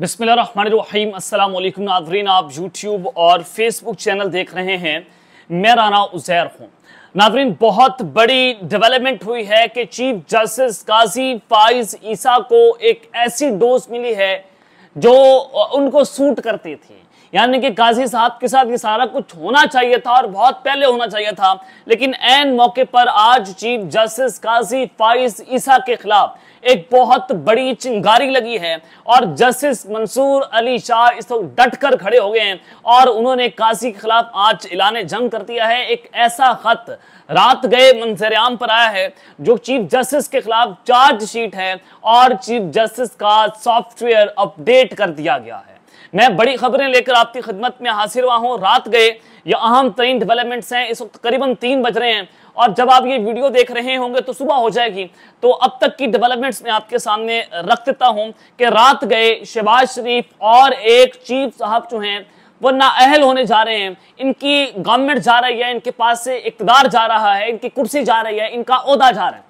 बिसमीम अल्लाम नादरीन आप यूट्यूब और फेसबुक चैनल देख रहे हैं मैं राना उजैर हूँ नादरीन बहुत बड़ी डेवलपमेंट हुई है कि चीफ जस्टिस काजी फाइज ईसा को एक ऐसी डोज मिली है जो उनको सूट करती थी यानी कि काजी साहब के साथ ये सारा कुछ होना चाहिए था और बहुत पहले होना चाहिए था लेकिन एन मौके पर आज चीफ जस्टिस काजी फाइज ईसा के खिलाफ एक बहुत बड़ी चिंगारी लगी है और जस्टिस मंसूर अली शाह इस वक्त डट कर खड़े हो गए हैं और उन्होंने काजी के खिलाफ आज ऐलान जंग कर दिया है एक ऐसा खत रात गए मंजरेआम पर आया है जो चीफ जस्टिस के खिलाफ चार्जशीट है और चीफ जस्टिस का सॉफ्टवेयर अपडेट कर दिया गया है मैं बड़ी खबरें लेकर आपकी खिदमत में हासिल हुआ हूँ रात गए ये अहम तरीन डेवलपमेंट्स हैं इस वक्त करीबन तीन बज रहे हैं और जब आप ये वीडियो देख रहे होंगे तो सुबह हो जाएगी तो अब तक की डेवलपमेंट्स में आपके सामने रख देता हूँ कि रात गए शहबाज शरीफ और एक चीफ साहब जो हैं वो नाअहल होने जा रहे हैं इनकी गवर्नमेंट जा रही है इनके पास से इकतदार जा रहा है इनकी कुर्सी जा रही है इनका अहदा जा रहा है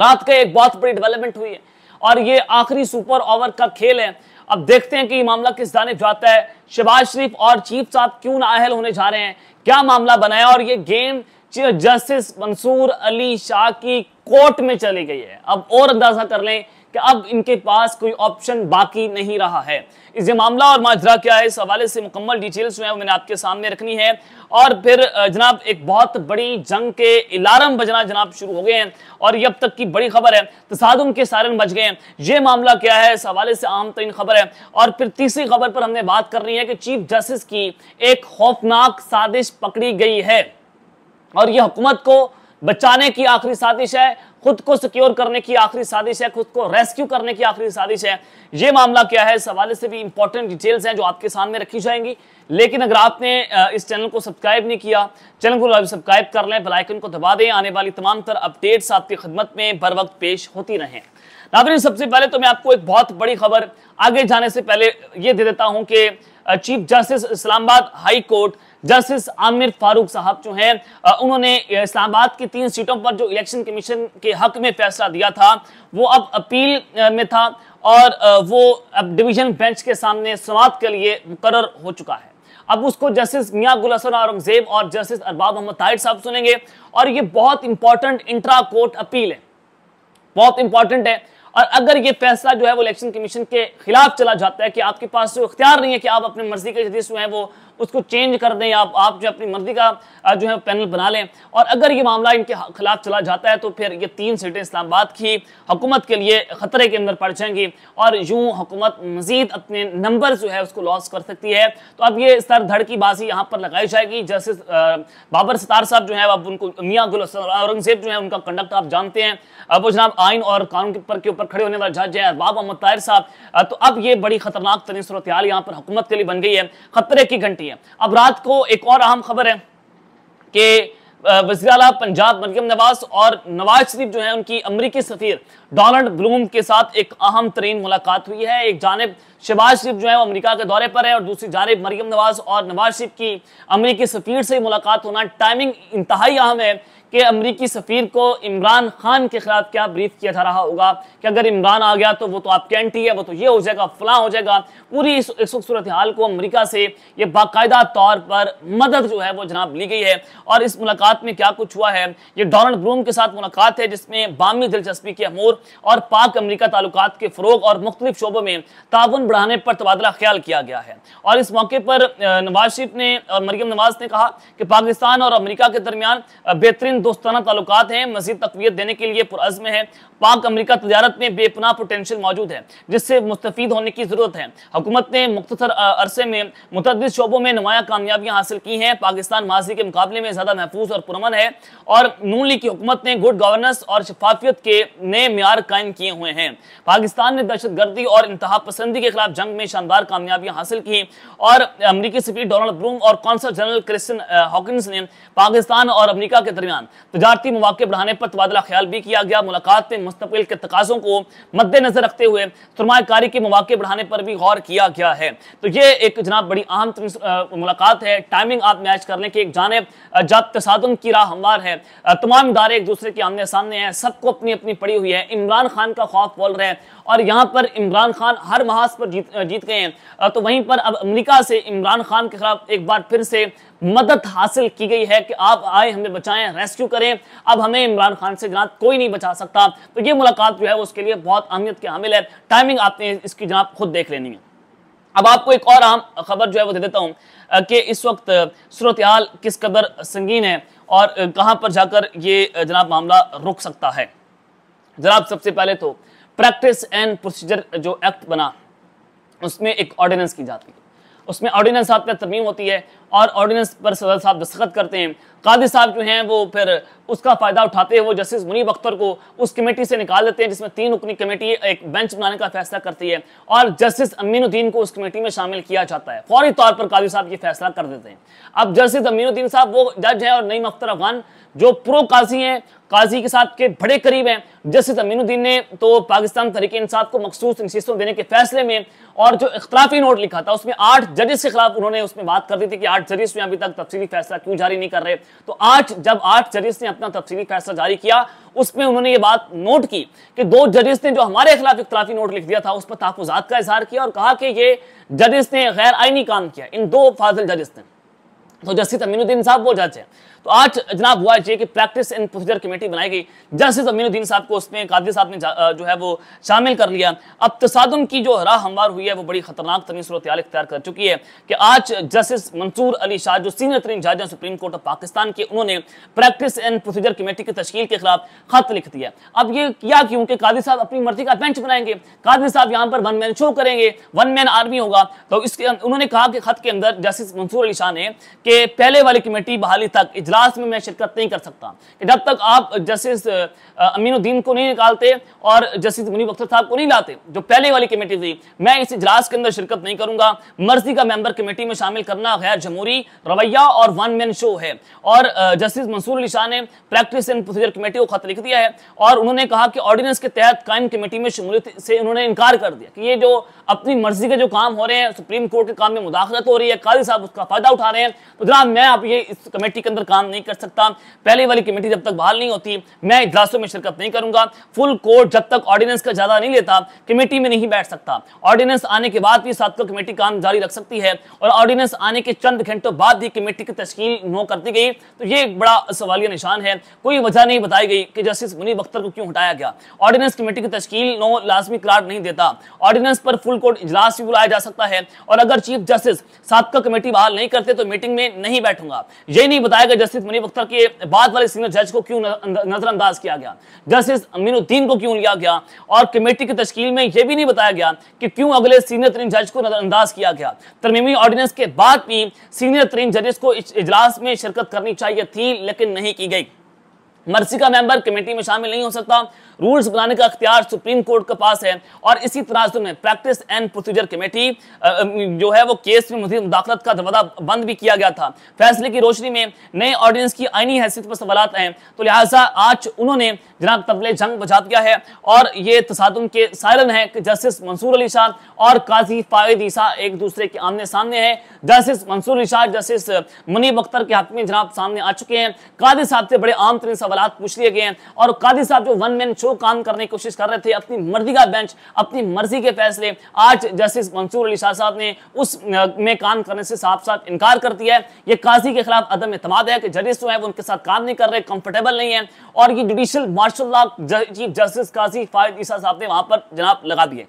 रात का एक बहुत बड़ी डेवलपमेंट हुई है और ये आखिरी सुपर ओवर का खेल है अब देखते हैं कि ये मामला किस जाने जाता है शहबाज शरीफ और चीफ साहब क्यों नाहल होने जा रहे हैं क्या मामला बनाया और ये गेम जस्टिस मंसूर अली शाह की कोर्ट में चली गई है अब और अंदाजा कर लें कि अब इनके पास कोई ऑप्शन बाकी नहीं रहा है इस ये मामला और माजरा क्या है इस हवाले से मुकम्मल डिटेल्स जो है मैंने आपके सामने रखनी है और फिर जनाब एक बहुत बड़ी जंग के अलार्म बजना जनाब शुरू हो गए हैं और ये अब तक की बड़ी खबर है तसादम के सारन बज गए हैं ये मामला क्या है इस हवाले से आम तरीन खबर है और फिर तीसरी खबर पर हमने बात करनी है कि चीफ जस्टिस की एक खौफनाक साजिश पकड़ी गई है और यह हुकूमत को बचाने की आखिरी साजिश है खुद को सिक्योर करने की आखिरी साजिश है खुद को रेस्क्यू करने की आखिरी साजिश है ये मामला क्या है इस हवाले से भी इंपॉर्टेंट डिटेल्स हैं जो आपके सामने रखी जाएंगी लेकिन अगर आपने इस चैनल को सब्सक्राइब नहीं किया चैनल को सब्सक्राइब कर लें बेलाइकन को दबा दें आने वाली तमाम तर अपडेट्स आपकी खदमत में बर वक्त पेश होती रहें नादरी सबसे पहले तो मैं आपको एक बहुत बड़ी खबर आगे जाने से पहले ये दे देता हूँ कि chief justice Islamabad high court justice Aamir Farooq साहब जो हैं उन्होंने इस्लामाबाद की तीन सीटों पर जो इलेक्शन कमीशन के हक में फैसला दिया था वो अब अपील में था और वो अब डिवीजन बेंच के सामने समाप्त के लिए मुकर हो चुका है अब उसको जस्टिस मियाँ गुल हसन औरंगजेब और जस्टिस अरबाब मोहम्मद ताहिर साहब सुनेंगे और ये बहुत इंपॉर्टेंट इंट्रा कोर्ट अपील है बहुत इंपॉर्टेंट है और अगर ये फैसला जो है वो इलेक्शन कमीशन के खिलाफ चला जाता है कि आपके पास जो इख्तियार नहीं है कि आप अपने मर्जी के जो है वो उसको चेंज कर दें आप आप जो अपनी मर्जी का जो है पैनल बना लें और अगर ये मामला इनके खिलाफ चला जाता है तो फिर ये तीन सीटें इस्लामाबाद की हुकूमत के लिए ख़तरे के अंदर पड़ जाएंगी और यूं हुकूमत मजीद अपने नंबर जो है उसको लॉस कर सकती है तो अब ये सर धड़ की बाजी यहाँ पर लगाई जाएगी जैसे बाबर सतार साहब जो है अब उनको मियाँ गुल औरंगजेब जो है उनका कंडक्ट आप जानते हैं अब वो जनाब आइन और कानून पर के ऊपर खड़े होने वाला जज है अरबाब मोहम्मद ताहिर साहब तो अब ये बड़ी खतरनाक तरीन सूरत यहाँ पर हुकूमत के लिए बन गई है खतरे की घंटी है अब रात को एक और अहम खबर है कि वजी अला पंजाब मरियम नवाज और नवाज शरीफ जो है उनकी अमरीकी सफीर डोनाल्ड ब्लूम के साथ एक अहम तरीन मुलाकात हुई है एक जानब शहबाज शरीफ जो है वो अमरीका के दौरे पर है और दूसरी जानब मरियम नवाज और नवाज शरीफ की अमरीकी सफीर से मुलाकात होना टाइमिंग इंतहाई अहम है कि अमरीकी सफ़ीर को इमरान खान के खिलाफ क्या ब्रीफ किया जा रहा होगा कि अगर इमरान आ गया तो वो तो आपके एंटी है वो तो ये हो जाएगा फलां हो जाएगा पूरी इस सूरत हाल को अमरीका से ये बाकायदा तौर पर मदद जो है वो जनाब ली गई है और इस मुलाकात में क्या कुछ हुआ है ये डोनल्ड ब्रूम के साथ मुलाकात है जिसमें बामी दिलचस्पी के अमूर और पाक अमरीका ताल्लुक के फ़रोग और मुख्तलिफ शोबों में ताउन बढ़ाने पर तबादला ख्याल किया गया है और इस मौके पर नवाज शरीफ ने और मरियम नवाज ने कहा कि पाकिस्तान और अमरीका के दरमियान बेहतरीन दोस्ताना ताल्लुकात हैं मजीद तकवीत देने के लिए पुरज़म है पाक अमरीका तजारत में बेपना पोटेंशियल मौजूद है जिससे मुस्तफ़ होने की ज़रूरत है हुकूमत ने मुख्तर अरसे में मुतद शोबों में नुमाया कामयाबियाँ हासिल की हैं पाकिस्तान माजी के मुकाबले में ज़्यादा महफूज और पुरमन है और नू लीग की हुकूमत ने गुड गवर्नेंस और शफाफियत के नए मैार कायम किए हुए हैं पाकिस्तान ने दहशत गर्दी और इंतहा पसंदी के खिलाफ जंग में शानदार कामयाबियाँ हासिल की और अमरीकी सफी डोनल्ड ब्रूम और कौंसल जनरल क्रिस्टन हॉकिस ने पाकिस्तान और अमरीका के दरमियान तजारती मौाक़े बढ़ाने पर तबादला ख्याल भी किया गया मुलाकात में मुस्तबिल के तकाज़ों को मद्देनजर रखते हुए सरमाकारी के मौाक़े बढ़ाने पर भी गौर किया गया है तो ये एक जनाब बड़ी अहम मुलाकात है टाइमिंग आप मैच करने की एक जानब जब तसादम की राह हमवार है तमाम इदारे एक दूसरे के आमने सामने हैं सबको अपनी अपनी पड़ी हुई है इमरान खान का खौफ बोल रहे हैं और यहाँ पर इमरान खान हर महाज पर जीत जीत गए हैं तो वहीं पर अब अमरीका से इमरान खान के खिलाफ एक बार फिर से मदद हासिल की गई है कि आप आए हमें बचाएं रेस्क्यू करें अब हमें इमरान खान से जनाब कोई नहीं बचा सकता तो ये मुलाकात जो है उसके लिए बहुत अहमियत के हामिल है टाइमिंग आपने इसकी जनाब खुद देख लेनी है अब आपको एक और अहम खबर जो है वो दे देता हूँ कि इस वक्त सूरत किस कदर संगीन है और कहाँ पर जाकर ये जनाब मामला रुक सकता है जनाब सबसे पहले तो प्रैक्टिस एंड प्रोसीजर जो एक्ट बना उसमें एक ऑर्डिनेंस की जाती है उसमें ऑर्डिनेंस साहब की तरमीम होती है और ऑर्डिनेंस पर सदर साहब दस्तखत करते हैं कादिर साहब जो हैं वो फिर उसका फ़ायदा उठाते हुए जस्टिस मुनीब अख्तर को उस कमेटी से निकाल देते हैं जिसमें तीन रुकनी कमेटी एक बेंच बनाने का फैसला करती है और जस्टिस अमीनुद्दीन को उस कमेटी में शामिल किया जाता है फौरी तौर पर कादिर साहब ये फैसला कर देते हैं अब जस्टिस अमीनुद्दीन साहब वो जज हैं और नईम अख्तर अफगान जो प्रो काजी हैं काजी के साथ के बड़े करीब हैं जस्टिस अमीनुद्दीन ने तो पाकिस्तान तरीके इंसाफ को मखसूस नशीस्तों देने के फैसले में और जो इख्तराफी नोट लिखा था उसमें आठ जजेस के खिलाफ उन्होंने उसमें बात कर दी थी कि आठ जजेस में अभी तक तफसीली फैसला क्यों जारी नहीं कर रहे तो आठ जब आठ जजेस ने अपना तफसीली फैसला जारी किया उसमें उन्होंने ये बात नोट की कि दो जजेस ने जो हमारे खिलाफ इख्तलाफी नोट लिख दिया था उस पर तहफात का इजहार किया और कहा कि ये जजेस ने गैर आईनी काम किया इन दो फाजिल जजेस ने तो जस्टिस अमीनुद्दीन साहब वो जज हैं तो आज जनाब हुआ ये कि प्रैक्टिस एंड प्रोसीजर कमेटी बनाई गई जस्टिस अमीनुद्दीन साहब को उसमें कादिर साहब ने जो है वो शामिल कर लिया अब तसादम की जो राह हमवार हुई है वो बड़ी खतरनाक तरीन सूरत इख्तियार कर चुकी है कि आज जस्टिस मंसूर अली शाह जो सीनियर तरीन जज हैं सुप्रीम कोर्ट ऑफ पाकिस्तान के उन्होंने प्रैक्टिस एंड प्रोसीजर कमेटी की तश्ल के खिलाफ खत लिख दिया अब ये किया क्योंकि कि साहब अपनी मर्जी का बेंच बनाएंगे कादिर साहब यहाँ पर वन मैन शो करेंगे वन मैन आर्मी होगा तो इसके उन्होंने कहा कि खत के अंदर जस्टिस मंसूर अली शाह ने कि पहले वाली कमेटी बहाली तक इजलास लास्ट में मैं शिरकत नहीं कर सकता कि जब तक आप जस्टिस अमीनुद्दीन को नहीं निकालते और जस्टिस मुनीब अख्तर साहब को नहीं लाते जो पहले वाली कमेटी थी मैं इस इजलास के अंदर शिरकत नहीं करूंगा मर्जी का मेंबर कमेटी में शामिल करना गैर जमहूरी रवैया और वन मैन शो है और जस्टिस मंसूर अली शाह ने प्रैक्टिस एंड प्रोसीजर कमेटी को खत लिख दिया है और उन्होंने कहा कि ऑर्डिनेंस के तहत कायम कमेटी में शमूलियत से उन्होंने इनकार कर दिया कि ये जो अपनी मर्जी के जो काम हो रहे हैं सुप्रीम कोर्ट के काम में मुदाखलत हो रही है काजी साहब उसका फायदा उठा रहे हैं तो जनाब मैं आप ये इस कमेटी के अंदर काम काम नहीं कर सकता पहले वाली कमेटी जब तक बहाल नहीं होती मैं इजलासों में शिरकत नहीं करूंगा फुल कोर्ट जब तक ऑर्डिनेंस का ज्यादा नहीं लेता कमेटी में नहीं बैठ सकता ऑर्डिनेंस आने के बाद भी साथ को कमेटी काम जारी रख सकती है और ऑर्डिनेंस आने के चंद घंटों बाद ही कमेटी की तश्ल नो कर दी गई तो ये एक बड़ा सवालिया निशान है कोई वजह नहीं बताई गई कि जस्टिस मुनीब अख्तर को क्यों हटाया गया ऑर्डिनेंस कमेटी की तश्ल नो लाजमी करार नहीं देता ऑर्डिनेंस पर फुल कोर्ट इजलास भी बुलाया जा सकता है और अगर चीफ जस्टिस सातका कमेटी बहाल नहीं करते तो मीटिंग में नहीं बैठूंगा यही नहीं बताया गया जस्टिस मुनीब अख्तर के बाद वाले सीनियर जज को क्यों नजरअंदाज किया गया जस्टिस अमीनुद्दीन को क्यों लिया गया और कमेटी की तश्कील में यह भी नहीं बताया गया कि क्यों अगले सीनियर तरीन जज को नजरअंदाज किया गया तरमीमी ऑर्डिनेंस के बाद भी सीनियर तरीन जजेस को इस इजलास में शिरकत करनी चाहिए थी लेकिन नहीं की गई मर्सी का मेंबर कमेटी में शामिल नहीं हो सकता रूल्स बनाने का अख्तियार सुप्रीम कोर्ट के पास है और इसी तनाजुर में प्रैक्टिस एंड प्रोसीजर कमेटी जो है वो केस में मजीद मुदाखलत का दरवाजा बंद भी किया गया था फैसले की रोशनी में नए ऑर्डिनेंस की आईनी हैसियत पर सवाल हैं तो लिहाजा आज उन्होंने जनाब तबले जंग बजा दिया है और ये तसादम के सायरन है कि जस्टिस मंसूर अली शाह और काजी फायद ईसा एक दूसरे के आमने सामने हैं जस्टिस मंसूर अली शाह जस्टिस मुनीब अख्तर के हक में जनाब सामने आ चुके हैं काजी साहब से बड़े आम तरीन सवाल पूछ लिए गए हैं और कादी साहब जो वन मैन शो काम करने की कोशिश कर रहे थे अपनी मर्जी का बेंच अपनी मर्जी के फैसले आज जस्टिस मंसूर अली शाह साहब ने उस में काम करने से साफ साफ इनकार कर दिया है ये काजी के खिलाफ अदम अतमाद है कि जजिस जो है वो उनके साथ काम नहीं कर रहे कंफर्टेबल नहीं है और ये judicial martial law chief justice Qazi Faez Isa साहब ने वहां पर जनाब लगा दिए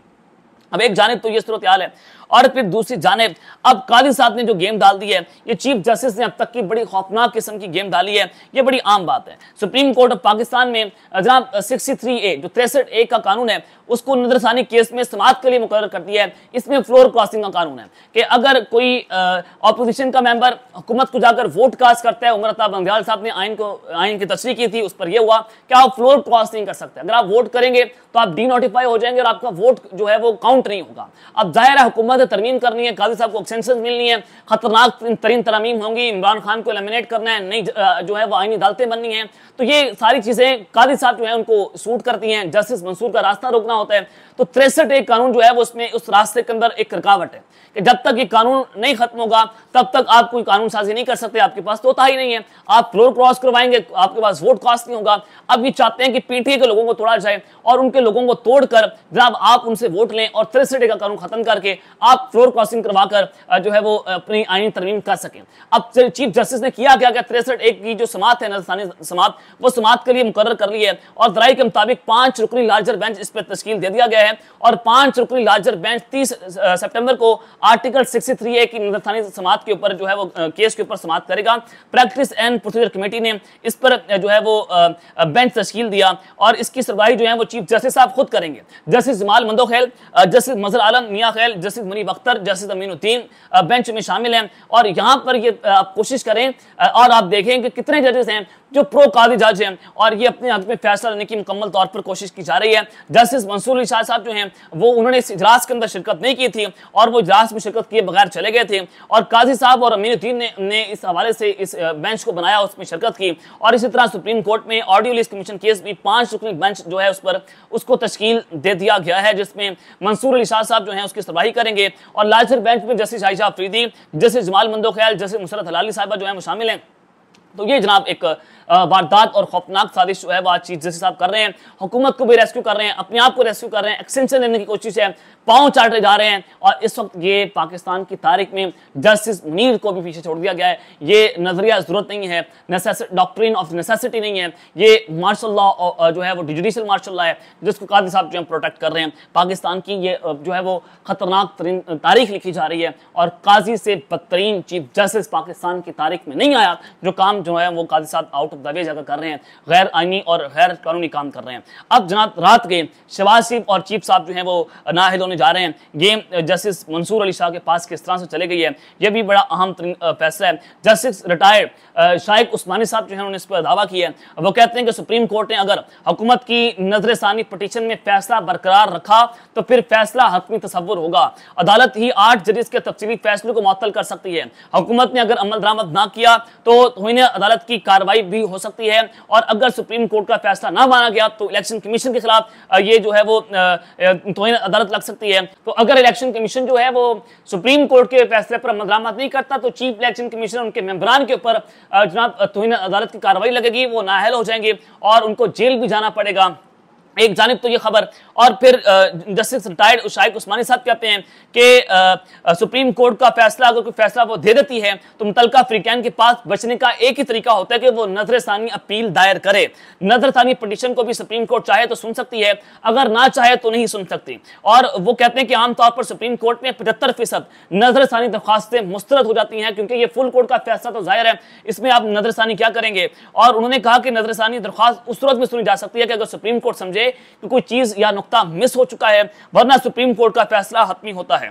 अब एक जानब तो ये सूरत हाल है और फिर दूसरी जानब अब काली साहब ने जो गेम डाल दी है ये चीफ जस्टिस ने अब तक की बड़ी खौफनाक किस्म की गेम डाली है ये बड़ी आम बात है सुप्रीम कोर्ट ऑफ पाकिस्तान में जनाब सिक्सटी थ्री ए जो तिरसठ ए का कानून है उसको नजरसानी केस में समाप्त के लिए मुकर कर दिया है इसमें फ्लोर क्रॉसिंग का कानून है कि अगर कोई अपोजिशन का मेंबर हुकूमत को जाकर वोट कास्ट करता है उम्र अताब बंगाल साहब ने आइन को आइन की तस्वीर की थी उस पर यह हुआ कि आप फ्लोर क्रॉसिंग कर सकते हैं अगर आप वोट करेंगे तो आप डी नोटिफाई हो जाएंगे और आपका वोट जो है वो काउंट नहीं होगा अब जाहिर है हुकूमत बाद तरमीम करनी है काजी साहब को एक्सटेंशन मिलनी है खतरनाक तरीन तरमीम होंगी इमरान खान को एलिमिनेट करना है नई जो है वो आइनी अदालतें बननी है तो ये सारी चीज़ें काजी साहब जो है उनको सूट करती हैं जस्टिस मंसूर का रास्ता रोकना होता है तो तिरसठ एक कानून जो है वो उसमें उस रास्ते के अंदर एक रुकावट है कि जब तक ये कानून नहीं खत्म होगा तब तक आप कोई कानून साजी नहीं कर सकते आपके पास तो ही नहीं है आप फ्लोर क्रॉस करवाएंगे आपके पास वोट क्रॉस नहीं होगा अब ये चाहते हैं कि पीटीए के लोगों को तोड़ा जाए और उनके लोगों को तोड़कर जब आप उनसे वोट लें और तिरसठ का कानून खत्म करके आप फ्लोर क्रॉसिंग करवाकर जो है वो अपनी आईनी तरमीम कर सकें अब चीफ जस्टिस ने किया क्या क्या तिरसठ एक की जो समात है राजस्थानी समात वो समात के लिए मुकर कर ली है और दराई के मुताबिक पांच रुकनी लार्जर बेंच इस पर तश्ल दे दिया गया है है और पांच रुकनी लार्जर बेंच तीस सितंबर को आर्टिकल सिक्सटी थ्री ए की राजस्थानी समाज के ऊपर जो है वो केस के ऊपर समाप्त करेगा प्रैक्टिस एंड प्रोसीजर कमेटी ने इस पर जो है वो बेंच तश्कील दिया और इसकी सुनवाई जो है वो चीफ जस्टिस साहब खुद करेंगे जस्टिस जमाल मंदो खैल जस्टिस मजर Alam Miankhel justice Munib Akhtar justice Aminuddin bench में शामिल हैं और यहाँ पर ये आप कोशिश करें और आप देखें कि कितने जजेस हैं जो प्रो कादी जज हैं और ये अपने हक में फैसला लेने की मुकम्मल तौर पर कोशिश की जा रही है जस्टिस मंसूर अली शाह साहब जो हैं वो उन्होंने इस इजलास के अंदर शिरकत नहीं की थी और वो इजलास में शिरकत किए बगैर चले गए थे और काजी साहब और अमीनुद्दीन ने, ने इस हवाले से इस बेंच को बनाया उसमें शिरकत की और इसी तरह सुप्रीम कोर्ट में ऑडियो लिस्ट कमीशन केस भी पांच रुकनी बेंच जो है उस पर उसको तश्कील दे दिया गया है जिसमें मंसूर अली शाह साहब जो है उसकी सुनवाई करेंगे और लार्जर बेंच में justice Ayesha Afridi justice Jamal Mandokhail justice मुसरत हलाली साहबा जो है वो शामिल हैं तो ये जनाब एक वारदात और खौफनाक साजिश जो है वो आज चीज जिस हिसाब कर रहे हैं हुकूमत को भी रेस्क्यू कर रहे हैं अपने आप को रेस्क्यू कर रहे हैं एक्सटेंशन देने की कोशिश है पाँव चाटे जा रहे हैं और इस वक्त ये पाकिस्तान की तारीख में जस्टिस मुनीर को भी पीछे छोड़ दिया गया है ये नजरिया जरूरत नहीं है डॉक्ट्रीन ऑफ नेसेसिटी नहीं है ये मार्शल लॉ जो है वो जुडिशल मार्शल लॉ है जिसको कादी साहब जो है प्रोटेक्ट कर रहे हैं पाकिस्तान की ये जो है वो खतरनाक तारीख लिखी जा रही है और काजी से बदतरीन चीफ जस्टिस पाकिस्तान की तारीख में नहीं आया जो काम जो है वो काजी साहब आउट दबे जाकर कर रहे हैं गैर आइनी और गैर कानूनी काम कर रहे हैं अब जनाब रात के शबाज सिफ और चीफ साहब जो हैं वो नाहिद होने जा रहे हैं ये जस्टिस मंसूर अली शाह के पास किस तरह से चले गई है यह भी बड़ा अहम फैसला है जस्टिस रिटायर्ड शाहिद उस्मानी साहब जो है उन्होंने इस पर दावा किया है वो कहते हैं कि सुप्रीम कोर्ट ने अगर हुकूमत की नजर षानी पटिशन में फैसला बरकरार रखा तो फिर फैसला हतमी तस्वुर होगा अदालत ही आठ जजिस के तफसीली फैसले को मअतल कर सकती है हुकूमत ने अगर अमल दरामद ना किया तो इन्हें अदालत की कार्रवाई भी हो सकती है और अगर सुप्रीम कोर्ट का फैसला ना माना गया तो इलेक्शन कमीशन के खिलाफ ये जो है वो तोहन अदालत लग सकती है तो अगर इलेक्शन कमीशन जो है वो सुप्रीम कोर्ट के फैसले पर मदरामद नहीं करता तो चीफ इलेक्शन कमीशन उनके मेम्बरान के ऊपर जनाब तोहन अदालत की कार्रवाई लगेगी वो नाहल हो जाएंगे और उनको जेल भी जाना पड़ेगा एक जानब तो ये खबर और फिर जस्टिस रिटायर्ड उशाइक उस्मानी साहब कहते हैं कि सुप्रीम कोर्ट का फैसला अगर कोई फैसला वो दे देती है तो मुतलका फ्रीकैन के पास बचने का एक ही तरीका होता है कि वो नजर ثانی अपील दायर करे नजर ثانی पटिशन को भी सुप्रीम कोर्ट चाहे तो सुन सकती है अगर ना चाहे तो नहीं सुन सकती और वो कहते हैं कि आमतौर पर सुप्रीम कोर्ट में पचहत्तर फीसद नजर ثانی दरखास्तें मुस्तरद हो जाती हैं क्योंकि ये फुल कोर्ट का फैसला तो जाहिर है इसमें आप नजर ثانی क्या करेंगे और उन्होंने कहा कि नजर ثانی दरख्वास्त उस में सुनी जा सकती है कि अगर सुप्रीम कोर्ट समझे कि कोई चीज या नुकता मिस हो चुका है वरना सुप्रीम कोर्ट का फैसला हतमी होता है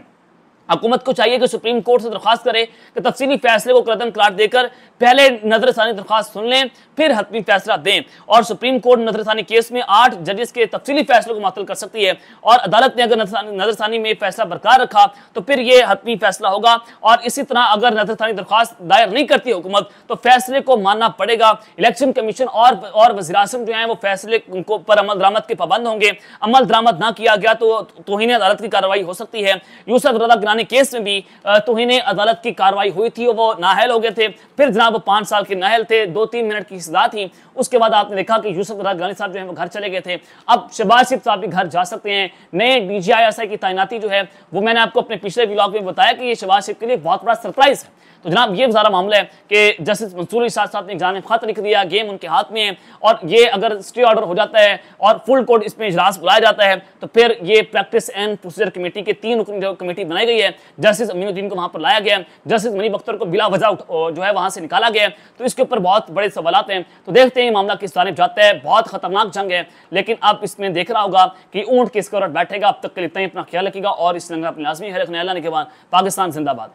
हुकूमत को चाहिए कि सुप्रीम कोर्ट से दरख्वास्त करे कि तफसीली फैसले को कदम करार देकर पहले नजरसानी दरख्वास्त सुन लें फिर हतमी फैसला दें और सुप्रीम कोर्ट नजरसानी केस में आठ जजेस के तफसीली फैसलों को मुतल कर सकती है और अदालत ने अगर नजरसानी में फैसला बरकरार रखा तो फिर यह हतमी फैसला होगा और इसी तरह अगर नजरसानी दरख्वास्त दायर नहीं करती हुकूमत तो फैसले को मानना पड़ेगा इलेक्शन कमीशन और और अजम जो है वो फैसले उनको पर अमल दरामद के पाबंद होंगे अमल दरामद ना किया गया तो तोहनी अदालत की कार्रवाई हो सकती है यूसफ रजा पुराने केस में भी तो इन्हें अदालत की कार्रवाई हुई थी वो नाहल हो गए थे फिर जनाब पांच साल के नाहल थे दो तीन मिनट की सजा थी उसके बाद आपने देखा कि यूसुफ राजगानी साहब जो है वो घर चले गए थे अब शहबाज शिफ साहब भी घर जा सकते हैं नए डी जी की तैनाती जो है वो मैंने आपको अपने पिछले ब्लॉग में बताया कि ये शहबाज शिफ के लिए बहुत बड़ा सरप्राइज है तो जनाब ये सारा मामला है कि जस्टिस मंसूरी इशाद साहब ने जान खत लिख दिया गेम उनके हाथ में है और ये अगर स्टे ऑर्डर हो जाता है और फुल कोर्ट इसमें इजलास बुलाया जाता है तो फिर ये प्रैक्टिस एंड प्रोसीजर कमेटी के तीन कमेटी बनाई गई है गया जस्टिस अमीनुद्दीन को वहां पर लाया गया जस्टिस मनी बख्तर को बिला वजह जो है वहां से निकाला गया तो इसके ऊपर बहुत बड़े सवाल आते हैं तो देखते हैं मामला किस जानब जाता है बहुत खतरनाक जंग है लेकिन अब इसमें देख रहा होगा कि ऊंट किस कर बैठेगा अब तक के लिए अपना ख्याल रखेगा और इस रंग अपनी लाजमी है रखने के बाद पाकिस्तान जिंदाबाद